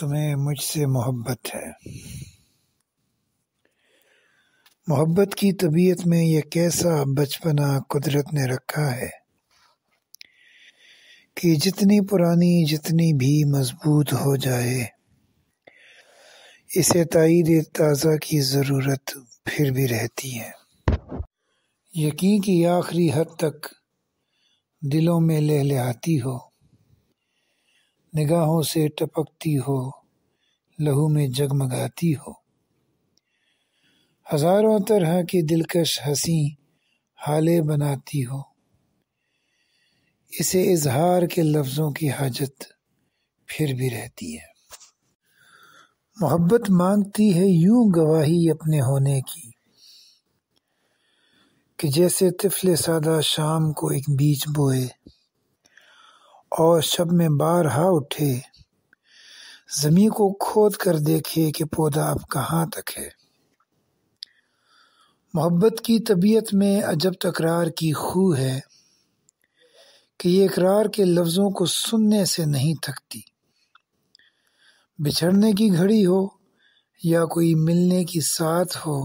तुम्हें मुझसे मोहब्बत है मोहब्बत की तबीयत में यह कैसा बचपना कुदरत ने रखा है कि जितनी पुरानी जितनी भी मजबूत हो जाए इसे तइद ताज़ा की ज़रूरत फिर भी रहती है यकीन की आखिरी हद तक दिलों में लहलहाती हो निगाहों से टपकती हो लहू में जगमगाती हो हजारों तरह की दिलकश हंसी हाले बनाती हो इसे इजहार के लफ्ज़ों की हाजत फिर भी रहती है मोहब्बत मांगती है यूं गवाही अपने होने की कि जैसे तिफले सादा शाम को एक बीज बोए और शब में बारहा उठे जमी को खोद कर देखे कि पौधा अब कहाँ तक है मोहब्बत की तबीयत में अजब तकरार की खू है कि ये इकरार के लफ्ज़ों को सुनने से नहीं थकती बिछड़ने की घड़ी हो या कोई मिलने की साथ हो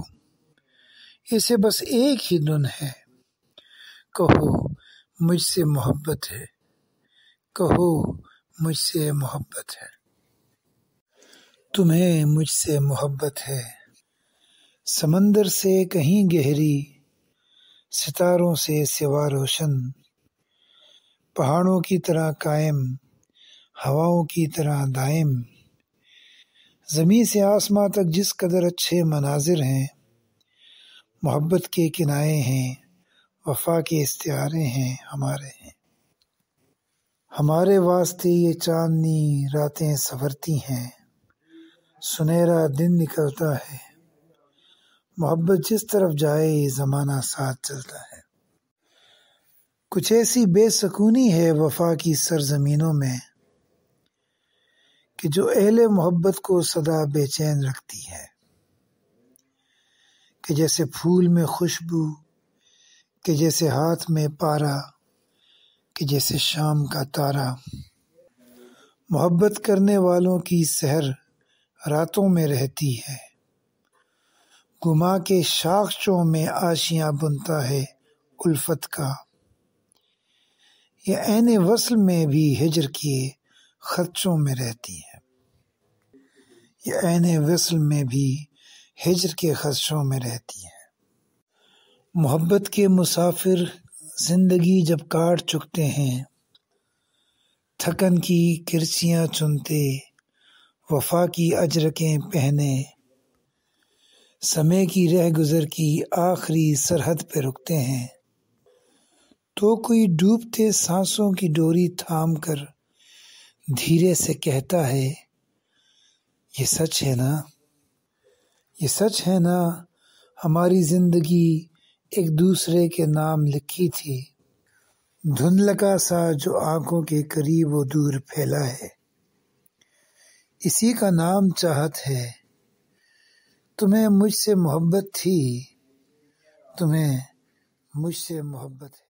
इसे बस एक ही धुन है कहो मुझसे मोहब्बत है कहो मुझसे मोहब्बत है तुम्हें मुझसे मोहब्बत है समंदर से कहीं गहरी सितारों से सिवा रोशन पहाड़ों की तरह कायम हवाओं की तरह दायम ज़मी से आसमां तक जिस कदर अच्छे मनाजिर हैं मोहब्बत के किनारे हैं वफा के इश्तारे हैं हमारे हैं हमारे वास्ते ये चांदनी रातें सवरती हैं सुनहरा दिन निकलता है मोहब्बत जिस तरफ जाए ज़माना साथ चलता है कुछ ऐसी बेसकूनी है वफा की सरजमीनों में कि जो अहले मोहब्बत को सदा बेचैन रखती है कि जैसे फूल में खुशबू कि जैसे हाथ में पारा कि जैसे शाम का तारा मोहब्बत करने वालों की सहर रातों में रहती है गुमा के शाखों में आशियाँ बुनता है उल्फत का यह ऐन वसल में भी हिजर किए खदशों में रहती है यह ऐन वसल में भी हिजर के खदशों में रहती है मोहब्बत के मुसाफिर जिंदगी जब काट चुकते हैं थकन की किरसियाँ चुनते वफा की अजरकें पहने समय की रह गुज़र की आखिरी सरहद पे रुकते हैं तो कोई डूबते सांसों की डोरी थाम कर धीरे से कहता है ये सच है ना ये सच है ना हमारी ज़िंदगी एक दूसरे के नाम लिखी थी धुंधलका सा जो आंखों के करीब वो दूर फैला है इसी का नाम चाहत है तुम्हें मुझसे मोहब्बत थी तुम्हें मुझसे मोहब्बत है